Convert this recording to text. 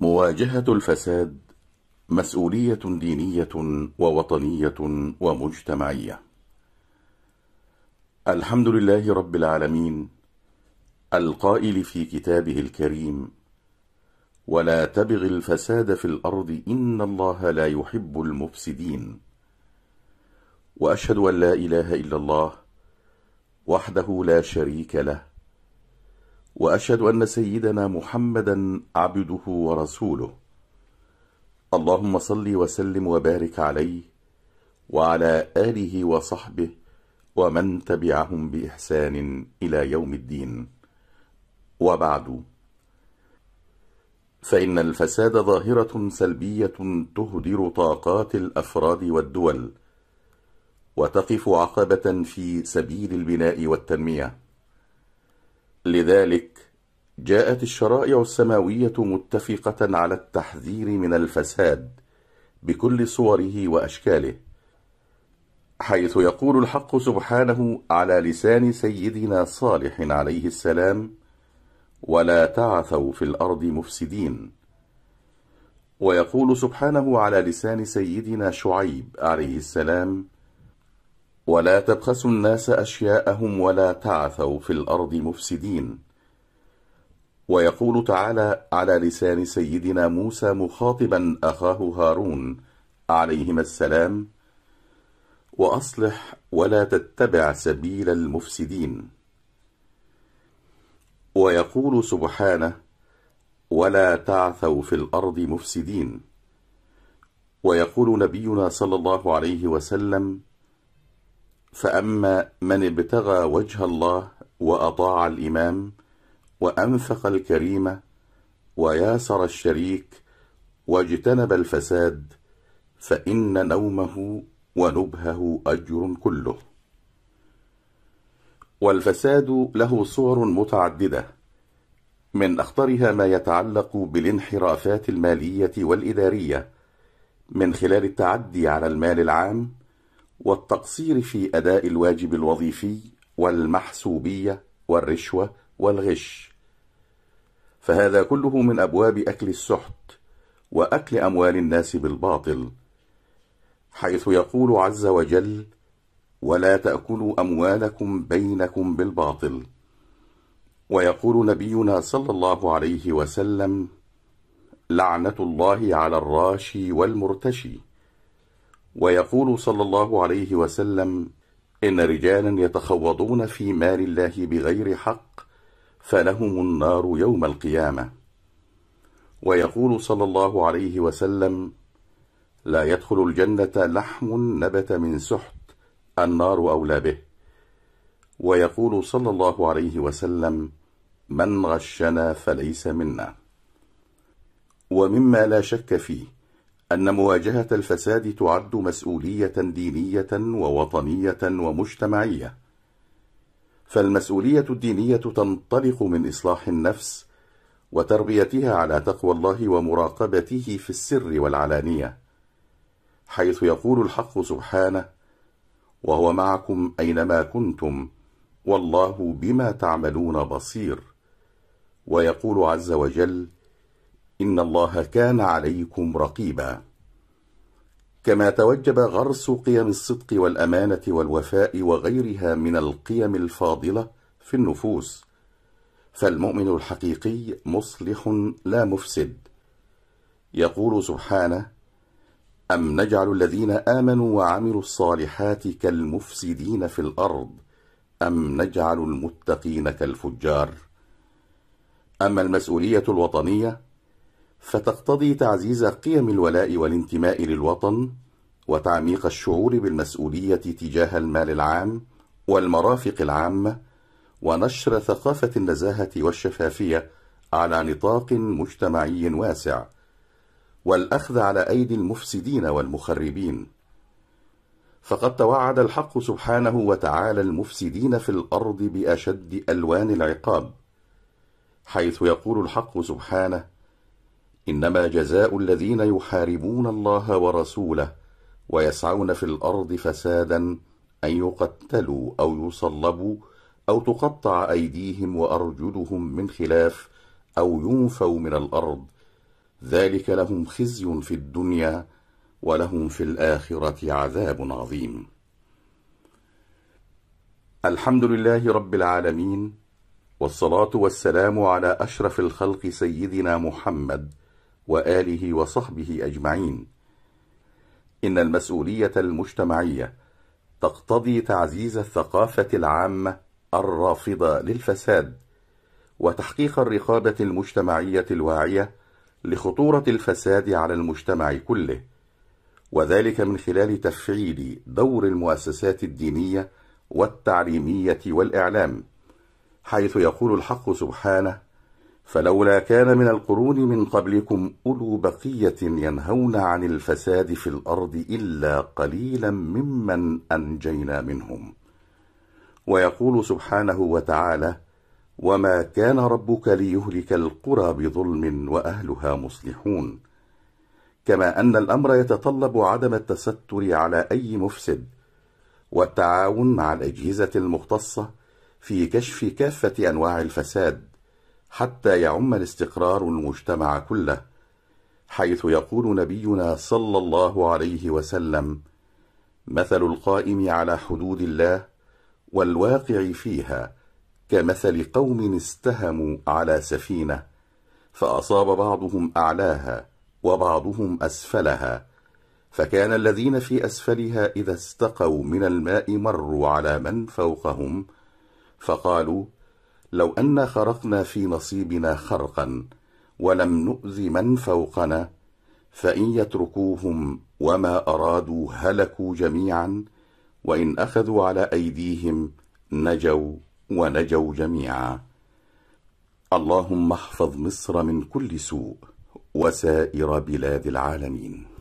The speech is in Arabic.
مواجهة الفساد مسؤولية دينية ووطنية ومجتمعية الحمد لله رب العالمين القائل في كتابه الكريم ولا تبغ الفساد في الأرض إن الله لا يحب المفسدين وأشهد أن لا إله إلا الله وحده لا شريك له واشهد ان سيدنا محمدا عبده ورسوله اللهم صل وسلم وبارك عليه وعلى اله وصحبه ومن تبعهم باحسان الى يوم الدين وبعد فان الفساد ظاهره سلبيه تهدر طاقات الافراد والدول وتقف عقبه في سبيل البناء والتنميه لذلك جاءت الشرائع السماوية متفقة على التحذير من الفساد بكل صوره وأشكاله حيث يقول الحق سبحانه على لسان سيدنا صالح عليه السلام ولا تعثوا في الأرض مفسدين ويقول سبحانه على لسان سيدنا شعيب عليه السلام ولا تبخسوا الناس أشياءهم ولا تعثوا في الأرض مفسدين ويقول تعالى على لسان سيدنا موسى مخاطبا أخاه هارون عليهما السلام وأصلح ولا تتبع سبيل المفسدين ويقول سبحانه ولا تعثوا في الأرض مفسدين ويقول نبينا صلى الله عليه وسلم فأما من ابتغى وجه الله وأطاع الإمام وأنفق الكريمة وياسر الشريك واجتنب الفساد فإن نومه ونبهه أجر كله والفساد له صور متعددة من أخطرها ما يتعلق بالانحرافات المالية والإدارية من خلال التعدي على المال العام والتقصير في أداء الواجب الوظيفي والمحسوبية والرشوة والغش فهذا كله من أبواب أكل السحت وأكل أموال الناس بالباطل حيث يقول عز وجل ولا تأكلوا أموالكم بينكم بالباطل ويقول نبينا صلى الله عليه وسلم لعنة الله على الراشي والمرتشي ويقول صلى الله عليه وسلم إن رجالا يتخوضون في مال الله بغير حق فلهم النار يوم القيامة ويقول صلى الله عليه وسلم لا يدخل الجنة لحم نبت من سحت النار أولى به ويقول صلى الله عليه وسلم من غشنا فليس منا ومما لا شك فيه أن مواجهة الفساد تعد مسؤولية دينية ووطنية ومجتمعية فالمسؤولية الدينية تنطلق من إصلاح النفس وتربيتها على تقوى الله ومراقبته في السر والعلانية حيث يقول الحق سبحانه وهو معكم أينما كنتم والله بما تعملون بصير ويقول عز وجل إن الله كان عليكم رقيبا كما توجب غرس قيم الصدق والأمانة والوفاء وغيرها من القيم الفاضلة في النفوس فالمؤمن الحقيقي مصلح لا مفسد يقول سبحانه أم نجعل الذين آمنوا وعملوا الصالحات كالمفسدين في الأرض أم نجعل المتقين كالفجار أما المسؤولية الوطنية فتقتضي تعزيز قيم الولاء والانتماء للوطن وتعميق الشعور بالمسؤولية تجاه المال العام والمرافق العامة ونشر ثقافة النزاهة والشفافية على نطاق مجتمعي واسع والأخذ على أيدي المفسدين والمخربين فقد توعد الحق سبحانه وتعالى المفسدين في الأرض بأشد ألوان العقاب حيث يقول الحق سبحانه إنما جزاء الذين يحاربون الله ورسوله ويسعون في الأرض فسادا أن يقتلوا أو يصلبوا أو تقطع أيديهم وأرجلهم من خلاف أو ينفوا من الأرض ذلك لهم خزي في الدنيا ولهم في الآخرة عذاب عظيم الحمد لله رب العالمين والصلاة والسلام على أشرف الخلق سيدنا محمد وآله وصحبه أجمعين إن المسؤولية المجتمعية تقتضي تعزيز الثقافة العامة الرافضة للفساد وتحقيق الرقابة المجتمعية الواعية لخطورة الفساد على المجتمع كله وذلك من خلال تفعيل دور المؤسسات الدينية والتعليمية والإعلام حيث يقول الحق سبحانه فلولا كان من القرون من قبلكم أولو بقية ينهون عن الفساد في الأرض إلا قليلا ممن أنجينا منهم ويقول سبحانه وتعالى وما كان ربك ليهلك القرى بظلم وأهلها مصلحون كما أن الأمر يتطلب عدم التستر على أي مفسد والتعاون مع الأجهزة المختصة في كشف كافة أنواع الفساد حتى يعم الاستقرار المجتمع كله حيث يقول نبينا صلى الله عليه وسلم مثل القائم على حدود الله والواقع فيها كمثل قوم استهموا على سفينة فأصاب بعضهم أعلاها وبعضهم أسفلها فكان الذين في أسفلها إذا استقوا من الماء مروا على من فوقهم فقالوا لو أن خرقنا في نصيبنا خرقا ولم نؤذ من فوقنا فإن يتركوهم وما أرادوا هلكوا جميعا وإن أخذوا على أيديهم نجوا ونجوا جميعا اللهم احفظ مصر من كل سوء وسائر بلاد العالمين